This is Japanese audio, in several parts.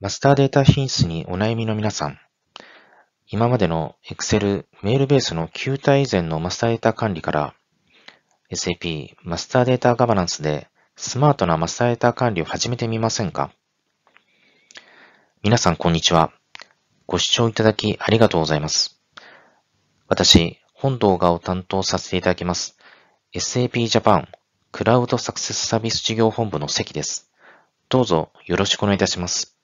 マスターデータ品質にお悩みの皆さん、今までの Excel、メールベースの旧体以前のマスターデータ管理から SAP、マスターデータガバナンスでスマートなマスターデータ管理を始めてみませんか皆さん、こんにちは。ご視聴いただきありがとうございます。私、本動画を担当させていただきます。SAP Japan クラウドサクセスサービス事業本部の関です。どうぞよろしくお願いいたします。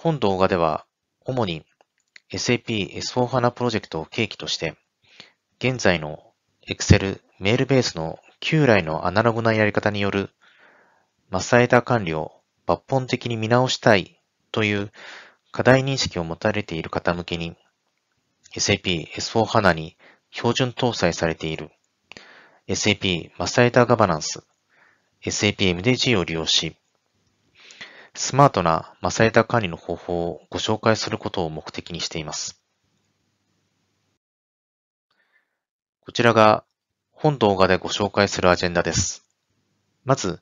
本動画では、主に SAP S4HANA プロジェクトを契機として、現在の Excel メールベースの旧来のアナログなやり方によるマスターエター管理を抜本的に見直したいという課題認識を持たれている方向けに、SAP S4HANA に標準搭載されている SAP マスターエターガバナンス、SAP MDG を利用し、スマートなマサイー管理の方法をご紹介することを目的にしています。こちらが本動画でご紹介するアジェンダです。まず、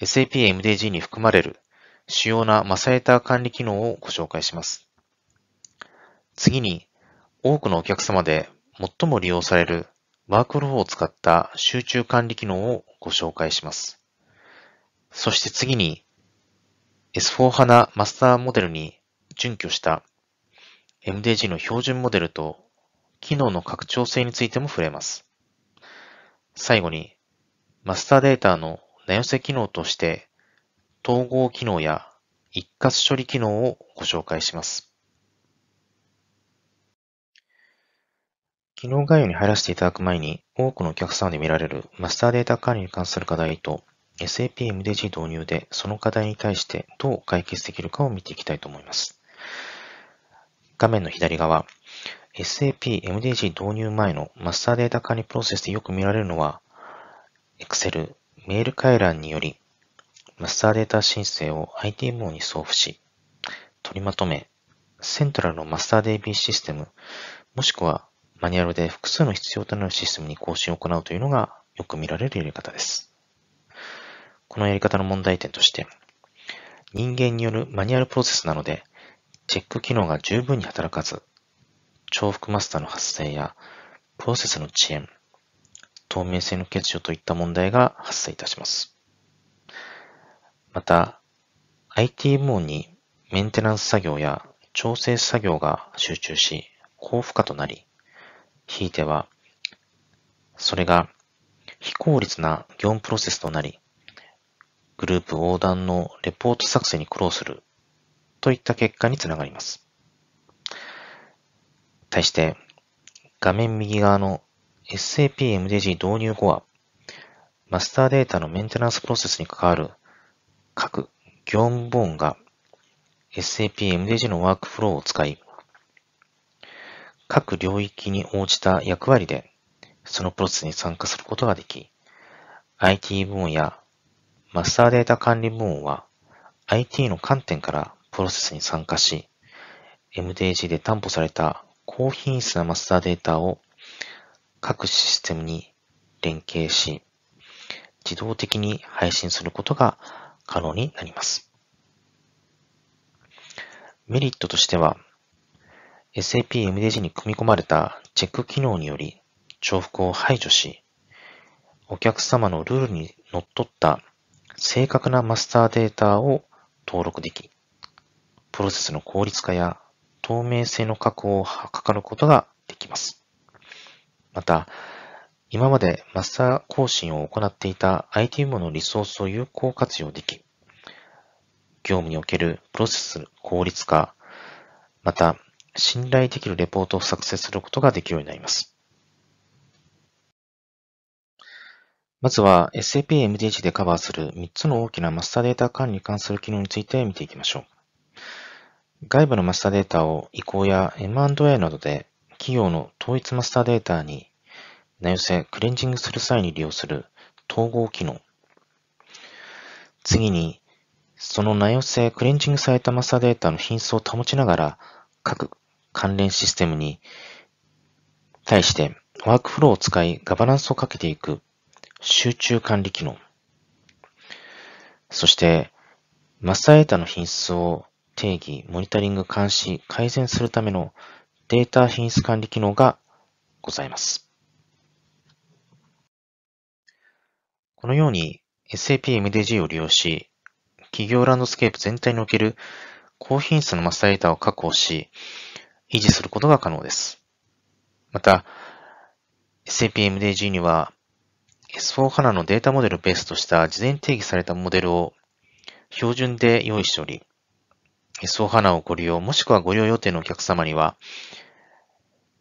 SAP MDG に含まれる主要なマサイー管理機能をご紹介します。次に、多くのお客様で最も利用されるワークローを使った集中管理機能をご紹介します。そして次に、s 4 h a マスターモデルに準拠した MDG の標準モデルと機能の拡張性についても触れます。最後に、マスターデータの名寄せ機能として統合機能や一括処理機能をご紹介します。機能概要に入らせていただく前に、多くのお客様で見られるマスターデータ管理に関する課題と SAPMDG 導入でその課題に対してどう解決できるかを見ていきたいと思います。画面の左側、SAPMDG 導入前のマスターデータ管理プロセスでよく見られるのは、Excel メール回覧によりマスターデータ申請を ITMO に送付し、取りまとめ、セントラルのマスター DB システム、もしくはマニュアルで複数の必要となるシステムに更新を行うというのがよく見られるやり方です。このやり方の問題点として、人間によるマニュアルプロセスなので、チェック機能が十分に働かず、重複マスターの発生や、プロセスの遅延、透明性の欠如といった問題が発生いたします。また、IT 部門にメンテナンス作業や調整作業が集中し、高負荷となり、ひいては、それが非効率な業務プロセスとなり、グループ横断のレポート作成に苦労するといった結果につながります。対して、画面右側の SAP-MDG 導入後は、マスターデータのメンテナンスプロセスに関わる各業務部門が SAP-MDG のワークフローを使い、各領域に応じた役割でそのプロセスに参加することができ、IT 部門やマスターデータ管理部門は IT の観点からプロセスに参加し、MDG で担保された高品質なマスターデータを各システムに連携し、自動的に配信することが可能になります。メリットとしては、SAP MDG に組み込まれたチェック機能により重複を排除し、お客様のルールに則っった正確なマスターデータを登録でき、プロセスの効率化や透明性の確保を図ることができます。また、今までマスター更新を行っていた IT 部門のリソースを有効活用でき、業務におけるプロセス効率化、また信頼できるレポートを作成することができるようになります。まずは SAP m d h でカバーする3つの大きなマスターデータ管理に関する機能について見ていきましょう。外部のマスターデータを移行や M&A などで企業の統一マスターデータに名寄せクレンジングする際に利用する統合機能。次に、その名寄せクレンジングされたマスターデータの品質を保ちながら各関連システムに対してワークフローを使いガバナンスをかけていく集中管理機能。そして、マスターデータの品質を定義、モニタリング、監視、改善するためのデータ品質管理機能がございます。このように SAP MDG を利用し、企業ランドスケープ全体における高品質のマスターデータを確保し、維持することが可能です。また、SAP MDG には S4HANA のデータモデルをベースとした事前定義されたモデルを標準で用意しており、S4HANA をご利用もしくはご利用予定のお客様には、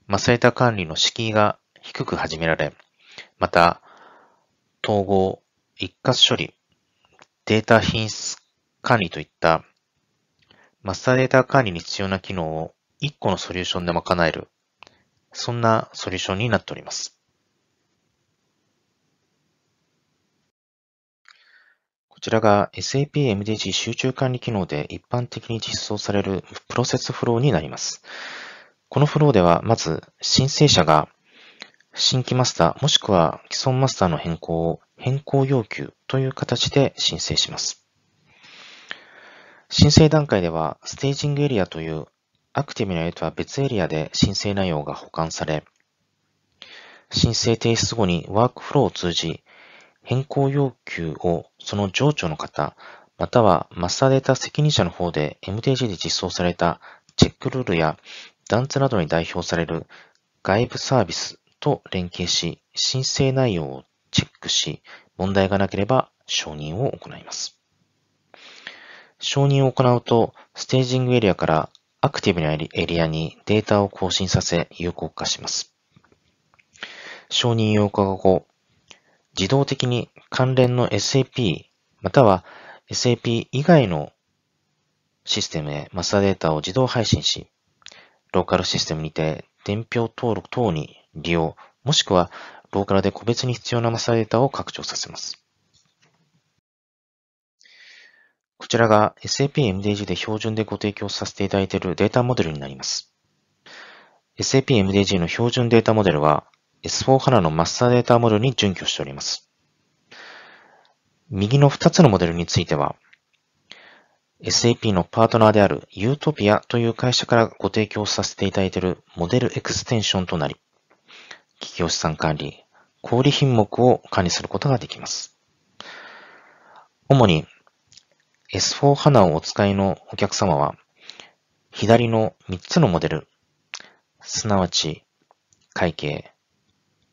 マスデータ管理の敷居が低く始められ、また、統合、一括処理、データ品質管理といったマスターデータ管理に必要な機能を1個のソリューションで賄える、そんなソリューションになっております。こちらが SAP MDG 集中管理機能で一般的に実装されるプロセスフローになります。このフローでは、まず申請者が新規マスターもしくは既存マスターの変更を変更要求という形で申請します。申請段階では、ステージングエリアというアクティブなエリアとは別エリアで申請内容が保管され、申請提出後にワークフローを通じ、変更要求をその上長の方、またはマスターデータ責任者の方で MTG で実装されたチェックルールやダンツなどに代表される外部サービスと連携し、申請内容をチェックし、問題がなければ承認を行います。承認を行うと、ステージングエリアからアクティブなエリアにデータを更新させ有効化します。承認要日後、自動的に関連の SAP または SAP 以外のシステムへマスターデータを自動配信し、ローカルシステムにて伝票登録等に利用、もしくはローカルで個別に必要なマスターデータを拡張させます。こちらが SAPMDG で標準でご提供させていただいているデータモデルになります。SAPMDG の標準データモデルは S4HANA のマスターデータモデルに準拠しております。右の2つのモデルについては、SAP のパートナーであるユートピアという会社からご提供させていただいているモデルエクステンションとなり、企業資産管理、小売品目を管理することができます。主に S4 HANA をお使いのお客様は、左の3つのモデル、すなわち会計、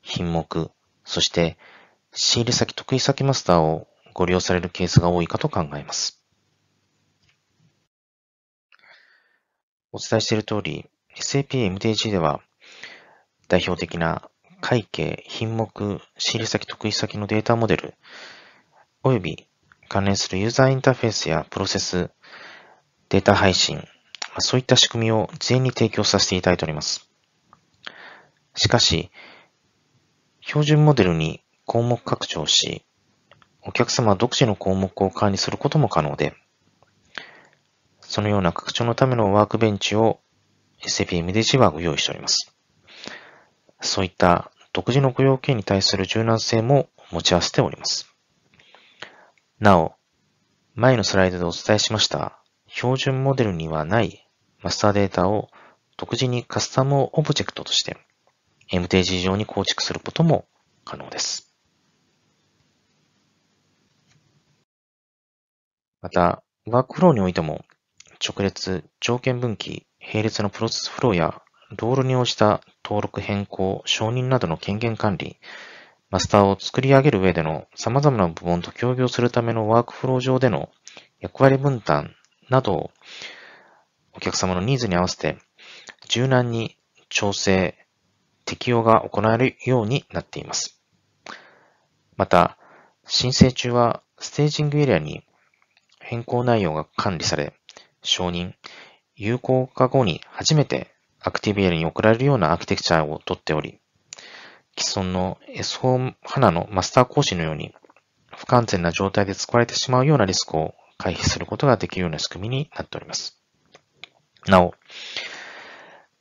品目、そして仕入れ先得意先マスターをご利用されるケースが多いかと考えます。お伝えしている通り、s a p m d g では代表的な会計、品目、仕入れ先得意先のデータモデル、および関連するユーザーインターフェースやプロセス、データ配信、そういった仕組みを事前に提供させていただいております。しかし、標準モデルに項目拡張し、お客様独自の項目を管理することも可能で、そのような拡張のためのワークベンチを SAP MDG はご用意しております。そういった独自のご要件に対する柔軟性も持ち合わせております。なお、前のスライドでお伝えしました標準モデルにはないマスターデータを独自にカスタムオブジェクトとして MTG 上に構築することも可能です。また、ワークフローにおいても、直列、条件分岐、並列のプロセスフローや、ロールに応じた登録変更、承認などの権限管理、マスターを作り上げる上での様々な部門と協業するためのワークフロー上での役割分担などをお客様のニーズに合わせて柔軟に調整、適用が行われるようになっています。また、申請中はステージングエリアに変更内容が管理され、承認、有効化後に初めてアクティブエリアに送られるようなアーキテクチャをとっており、既存の S4 HANA のマスター講師のように、不完全な状態で使われてしまうようなリスクを回避することができるような仕組みになっております。なお、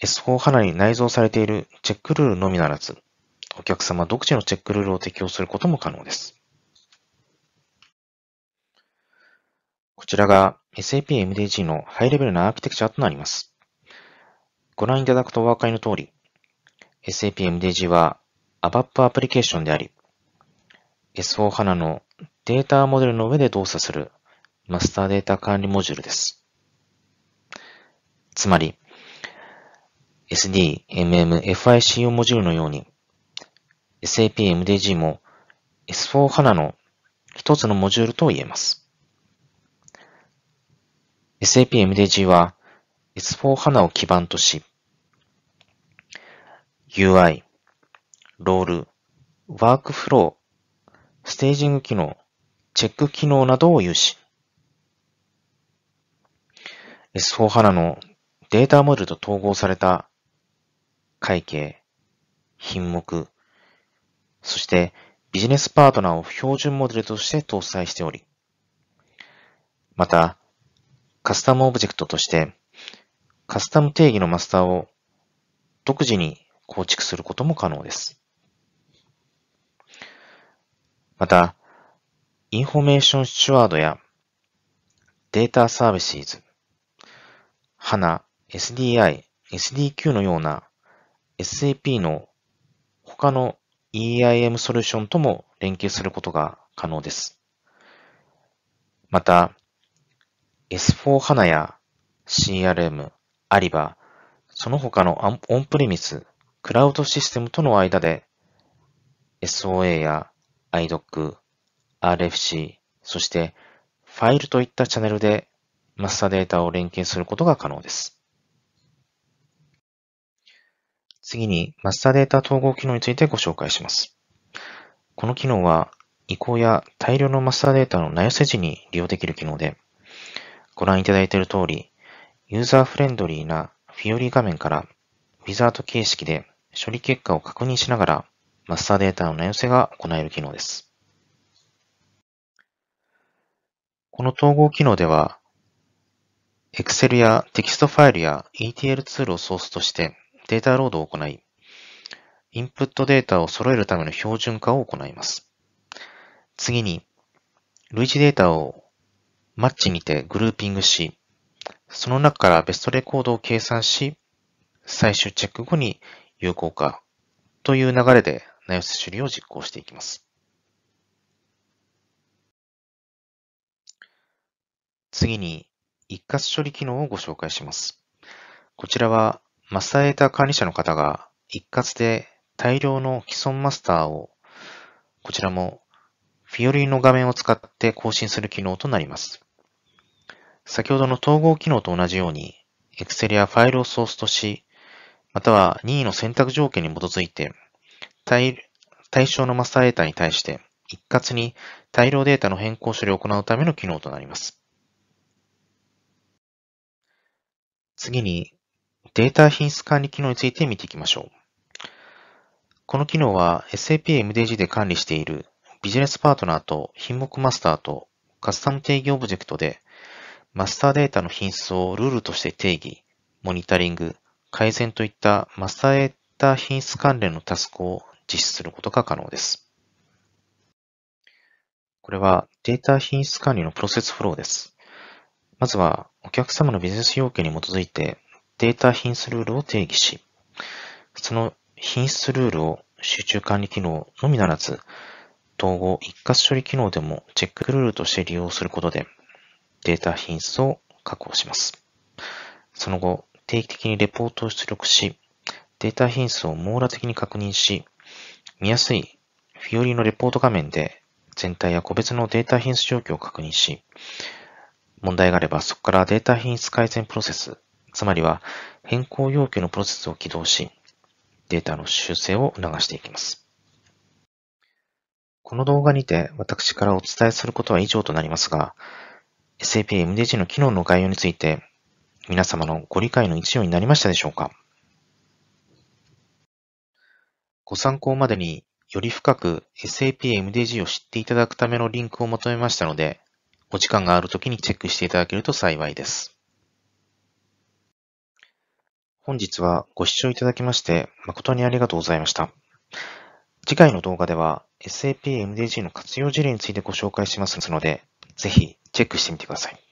S4 HANA に内蔵されているチェックルールのみならず、お客様独自のチェックルールを適用することも可能です。こちらが SAP MDG のハイレベルなアーキテクチャとなります。ご覧いただくとお分かりの通り、SAP MDG は ABAP アプリケーションであり、S4 HANA のデータモデルの上で動作するマスターデータ管理モジュールです。つまり、SD、MM、FICO モジュールのように、SAP MDG も S4 HANA の一つのモジュールと言えます。SAP MDG は S4 HANA を基盤とし、UI、ロール、ワークフロー、ステージング機能、チェック機能などを有し、S4HANA のデータモデルと統合された会計、品目、そしてビジネスパートナーを標準モデルとして搭載しており、また、カスタムオブジェクトとして、カスタム定義のマスターを独自に構築することも可能です。また、インフォメーションスチュワードやデータサービスズ、HANA、SDI、SDQ のような SAP の他の EIM ソリューションとも連携することが可能です。また、S4 HANA や CRM、アリバ、その他のオンプレミス、クラウドシステムとの間で SOA や IDOC、RFC、そしてファイルといったチャンネルでマスターデータを連携することが可能です。次に、マスターデータ統合機能についてご紹介します。この機能は、移行や大量のマスターデータの名寄せ時に利用できる機能で、ご覧いただいている通り、ユーザーフレンドリーなフィオリ画面から、ウィザード形式で処理結果を確認しながら、マスターデータの名寄せが行える機能です。この統合機能では、Excel やテキストファイルや ETL ツールをソースとして、データロードを行い、インプットデータを揃えるための標準化を行います。次に、類似データをマッチにてグルーピングし、その中からベストレコードを計算し、最終チェック後に有効化という流れでナイス処理を実行していきます。次に、一括処理機能をご紹介します。こちらはマスターエーター管理者の方が一括で大量の既存マスターを、こちらもフィオリンの画面を使って更新する機能となります。先ほどの統合機能と同じように、Excel やファイルをソースとし、または任意の選択条件に基づいて、対象のマスターデータに対して一括に大量データの変更処理を行うための機能となります。次に、データ品質管理機能について見ていきましょう。この機能は SAP MDG で管理しているビジネスパートナーと品目マスターとカスタム定義オブジェクトでマスターデータの品質をルールとして定義、モニタリング、改善といったマスターデータ品質関連のタスクを実施することが可能です。これはデータ品質管理のプロセスフローです。まずはお客様のビジネス要件に基づいてデータ品質ルールを定義し、その品質ルールを集中管理機能のみならず、統合一括処理機能でもチェックルールとして利用することで、データ品質を確保します。その後、定期的にレポートを出力し、データ品質を網羅的に確認し、見やすいフィオリのレポート画面で全体や個別のデータ品質状況を確認し、問題があればそこからデータ品質改善プロセスつまりは変更要求のプロセスを起動し、データの修正を促していきます。この動画にて私からお伝えすることは以上となりますが、SAP MDG の機能の概要について皆様のご理解の一助になりましたでしょうかご参考までにより深く SAP MDG を知っていただくためのリンクをまとめましたので、お時間があるときにチェックしていただけると幸いです。本日はご視聴いただきまして誠にありがとうございました。次回の動画では SAP MDG の活用事例についてご紹介しますので、ぜひチェックしてみてください。